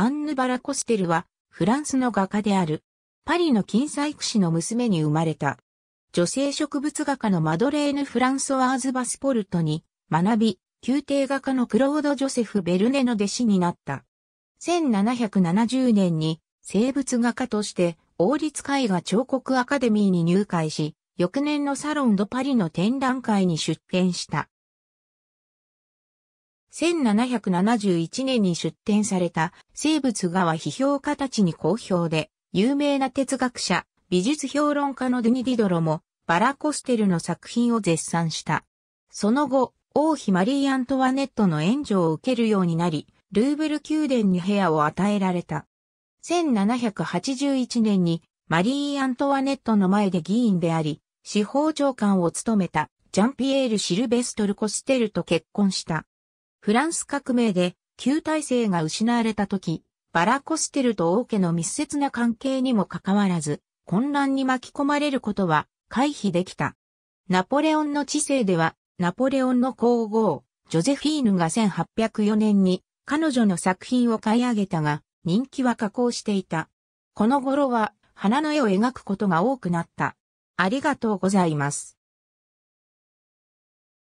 アンヌ・バラ・コステルは、フランスの画家である。パリの金細工師の娘に生まれた。女性植物画家のマドレーヌ・フランソワーズ・バスポルトに学び、宮廷画家のクロード・ジョセフ・ベルネの弟子になった。1770年に生物画家として王立絵画彫刻アカデミーに入会し、翌年のサロン・ド・パリの展覧会に出展した。1771年に出展された生物画は批評家たちに好評で、有名な哲学者、美術評論家のデュニ・ディドロも、バラ・コステルの作品を絶賛した。その後、王妃マリー・アントワネットの援助を受けるようになり、ルーブル宮殿に部屋を与えられた。1781年にマリー・アントワネットの前で議員であり、司法長官を務めたジャンピエール・シルベストル・コステルと結婚した。フランス革命で旧体制が失われた時、バラ・コステルと王家の密接な関係にもかかわらず、混乱に巻き込まれることは回避できた。ナポレオンの治世では、ナポレオンの皇后、ジョゼフィーヌが1804年に彼女の作品を買い上げたが、人気は下降していた。この頃は花の絵を描くことが多くなった。ありがとうございます。